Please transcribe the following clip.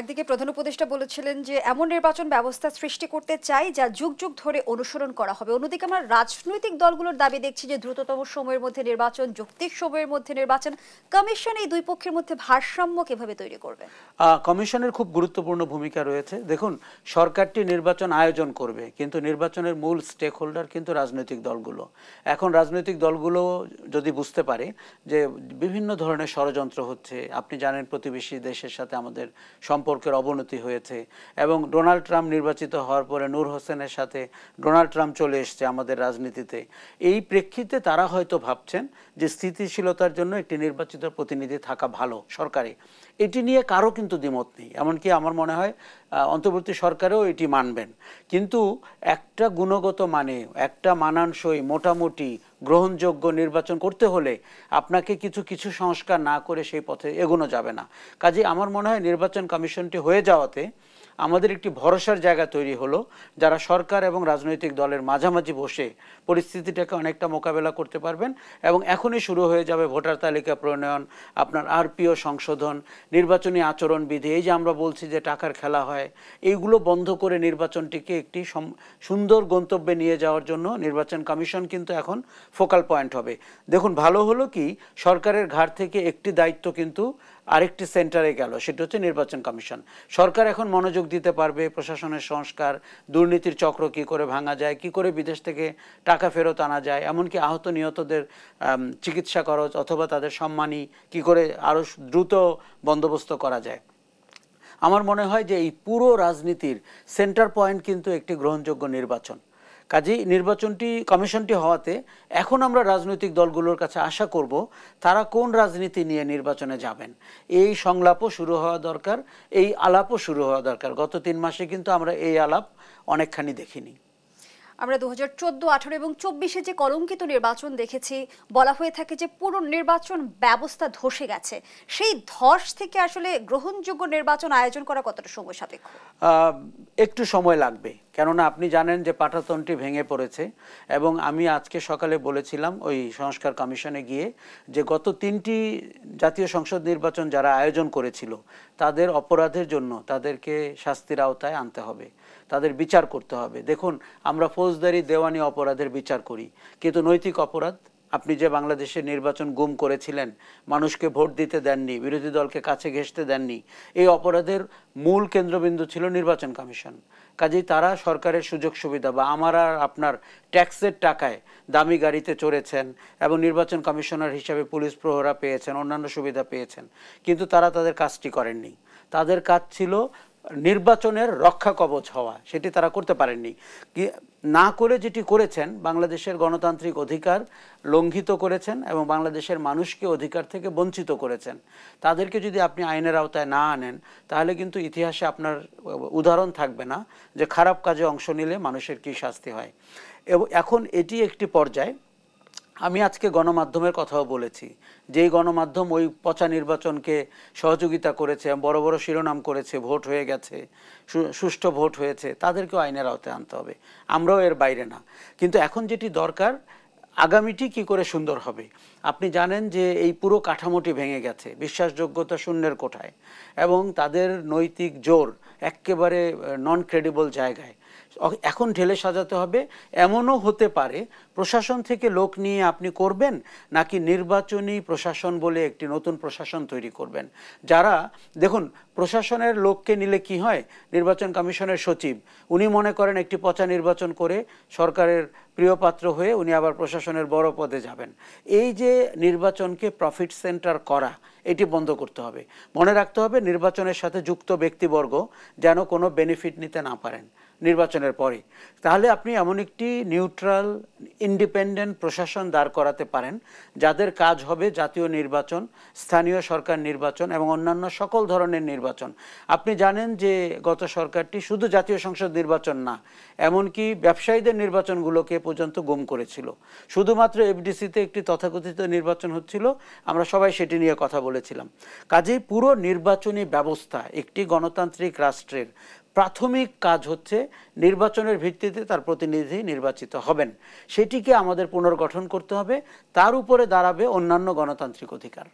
একদিকে প্রধান উপদেষ্টা বলেছিলেন যে এমন নির্বাচন ব্যবস্থা সৃষ্টি করতে চাই যা যুগ যুগ ধরে অনুসরণ করা হবে অন্যদিকে আমরা রাজনৈতিক দলগুলোর দাবি দেখছি যে দ্রুততম সময়ের মধ্যে নির্বাচন যৌক্তিক সময়ের মধ্যে নির্বাচন কমিশন এই দুই পক্ষের মধ্যে ভারসাম্য কিভাবে তৈরি করবে কমিশনের খুব গুরুত্বপূর্ণ ভূমিকা রয়েছে দেখুন সরকারটি নির্বাচন আয়োজন করবে কিন্তু নির্বাচনের মূল স্টেক হোল্ডার কিন্তু রাজনৈতিক দলগুলো এখন রাজনৈতিক দলগুলো যদি বুঝতে পারে যে বিভিন্ন ধরনের ষড়যন্ত্র হচ্ছে আপনি জানেন প্রতিবেশী দেশের সাথে আমাদের সম্পর্ক সম্পর্কের অবনতি হয়েছে এবং ডোনাল্ড ট্রাম্প নির্বাচিত হওয়ার পরে নূর হোসেনের সাথে ডোনাল্ড ট্রাম্প চলে এসছে আমাদের রাজনীতিতে এই প্রেক্ষিতে তারা হয়তো ভাবছেন যে স্থিতিশীলতার জন্য একটি নির্বাচিত প্রতিনিধি থাকা ভালো সরকারে এটি নিয়ে কারো কিন্তু দ্বিমত নেই এমনকি আমার মনে হয় অন্তর্বর্তী সরকারেও এটি মানবেন কিন্তু একটা গুণগত মানে একটা মানানসই মোটামুটি গ্রহণযোগ্য নির্বাচন করতে হলে আপনাকে কিছু কিছু সংস্কার না করে সেই পথে এগোনো যাবে না কাজে আমার মনে হয় নির্বাচন কমিশনটি হয়ে যাওয়াতে আমাদের একটি ভরসার জায়গা তৈরি হলো যারা সরকার এবং রাজনৈতিক দলের মাঝামাঝি বসে পরিস্থিতিটাকে অনেকটা মোকাবেলা করতে পারবেন এবং এখনই শুরু হয়ে যাবে ভোটার তালিকা প্রণয়ন আপনার আরপিও সংশোধন নির্বাচনী আচরণবিধি এই যে আমরা বলছি যে টাকার খেলা হয় এইগুলো বন্ধ করে নির্বাচনটিকে একটি সুন্দর গন্তব্যে নিয়ে যাওয়ার জন্য নির্বাচন কমিশন কিন্তু এখন ফোকাল পয়েন্ট হবে দেখুন ভালো হলো কি সরকারের ঘাট থেকে একটি দায়িত্ব কিন্তু আরেকটি সেন্টারে গেল সেটা হচ্ছে নির্বাচন কমিশন সরকার এখন মনোযোগ দিতে পারবে প্রশাসনের সংস্কার দুর্নীতির চক্র কি করে ভাঙা যায় কি করে বিদেশ থেকে টাকা ফেরত আনা যায় এমনকি আহত নিহতদের চিকিৎসা খরচ অথবা তাদের সম্মানী কি করে আরও দ্রুত বন্দোবস্ত করা যায় আমার মনে হয় যে এই পুরো রাজনীতির সেন্টার পয়েন্ট কিন্তু একটি গ্রহণযোগ্য নির্বাচন কাজেই নির্বাচনটি কমিশনটি হওয়াতে এখন আমরা রাজনৈতিক দলগুলোর কাছে আশা করব তারা কোন রাজনীতি নিয়ে নির্বাচনে যাবেন এই সংলাপও শুরু হওয়া দরকার এই আলাপও শুরু হওয়া দরকার গত তিন মাসে কিন্তু আমরা এই আলাপ অনেকখানি দেখিনি আমরা দু হাজার চোদ্দো আঠারো এবং চব্বিশে যে কলঙ্কিত নির্বাচন দেখেছি বলা হয়ে থাকে যে পুরো নির্বাচন ব্যবস্থা ধসে গেছে সেই ধস থেকে আসলে গ্রহণযোগ্য নির্বাচন আয়োজন করা কতটা সময় সাপেক্ষ একটু সময় লাগবে কেননা আপনি জানেন যে পাঠাতনটি ভেঙে পড়েছে এবং আমি আজকে সকালে বলেছিলাম ওই সংস্কার কমিশনে গিয়ে যে গত তিনটি জাতীয় সংসদ নির্বাচন যারা আয়োজন করেছিল তাদের অপরাধের জন্য তাদেরকে শাস্তির আওতায় আনতে হবে তাদের বিচার করতে হবে দেখুন আমরা ফৌজদারি দেওয়ানি অপরাধের বিচার করি কিন্তু নৈতিক অপরাধ আপনি যে বাংলাদেশে নির্বাচন গুম করেছিলেন মানুষকে ভোট দিতে দেননি বিরোধী দলকে কাছে ঘেঁষতে দেননি এই অপরাধের মূল কেন্দ্রবিন্দু ছিল নির্বাচন কমিশন কাজেই তারা সরকারের সুযোগ সুবিধা বা আমার আর আপনার ট্যাক্সের টাকায় দামি গাড়িতে চড়েছেন এবং নির্বাচন কমিশনার হিসাবে পুলিশ প্রহরা পেয়েছেন অন্যান্য সুবিধা পেয়েছেন কিন্তু তারা তাদের কাজটি করেননি তাদের কাজ ছিল নির্বাচনের রক্ষা কবচ হওয়া সেটি তারা করতে পারেননি না করে যেটি করেছেন বাংলাদেশের গণতান্ত্রিক অধিকার লঙ্ঘিত করেছেন এবং বাংলাদেশের মানুষকে অধিকার থেকে বঞ্চিত করেছেন তাদেরকে যদি আপনি আইনের আওতায় না আনেন তাহলে কিন্তু ইতিহাসে আপনার উদাহরণ থাকবে না যে খারাপ কাজে অংশ নিলে মানুষের কি শাস্তি হয় এবং এখন এটি একটি পর্যায় আমি আজকে গণমাধ্যমের কথাও বলেছি যেই গণমাধ্যম ওই পচা নির্বাচনকে সহযোগিতা করেছে বড় বড় শিরোনাম করেছে ভোট হয়ে গেছে সুষ্ঠু ভোট হয়েছে তাদেরকেও আইনের আওতে আনতে হবে আমরাও এর বাইরে না কিন্তু এখন যেটি দরকার আগামীটি কি করে সুন্দর হবে আপনি জানেন যে এই পুরো কাঠামোটি ভেঙে গেছে বিশ্বাসযোগ্যতা শূন্যের কোঠায় এবং তাদের নৈতিক জোর একেবারে নন ক্রেডিবল জায়গায় এখন ঢেলে সাজাতে হবে এমনও হতে পারে প্রশাসন থেকে লোক নিয়ে আপনি করবেন নাকি নির্বাচনী প্রশাসন বলে একটি নতুন প্রশাসন তৈরি করবেন যারা দেখুন প্রশাসনের লোককে নিলে কি হয় নির্বাচন কমিশনের সচিব উনি মনে করেন একটি পচা নির্বাচন করে সরকারের প্রিয়পাত্র হয়ে উনি আবার প্রশাসনের বড় পদে যাবেন এই যে নির্বাচনকে প্রফিট সেন্টার করা এটি বন্ধ করতে হবে মনে রাখতে হবে নির্বাচনের সাথে যুক্ত ব্যক্তিবর্গ যেন কোনো বেনিফিট নিতে না পারেন নির্বাচনের পরে তাহলে আপনি এমন একটি নিউট্রাল ইন্ডিপেন্ডেন্ট প্রশাসন দাঁড় করাতে পারেন যাদের কাজ হবে জাতীয় নির্বাচন স্থানীয় সরকার নির্বাচন এবং অন্যান্য সকল ধরনের নির্বাচন আপনি জানেন যে গত সরকারটি শুধু জাতীয় সংসদ নির্বাচন না এমনকি ব্যবসায়ীদের নির্বাচনগুলোকে পর্যন্ত গুম করেছিল শুধুমাত্র এফডিসিতে একটি তথাকথিত নির্বাচন হচ্ছিল আমরা সবাই সেটি নিয়ে কথা বলেছিলাম কাজেই পুরো নির্বাচনী ব্যবস্থা একটি গণতান্ত্রিক রাষ্ট্রের প্রাথমিক কাজ হচ্ছে নির্বাচনের ভিত্তিতে তার প্রতিনিধি নির্বাচিত হবেন সেটিকে আমাদের পুনর্গঠন করতে হবে তার উপরে দাঁড়াবে অন্যান্য গণতান্ত্রিক অধিকার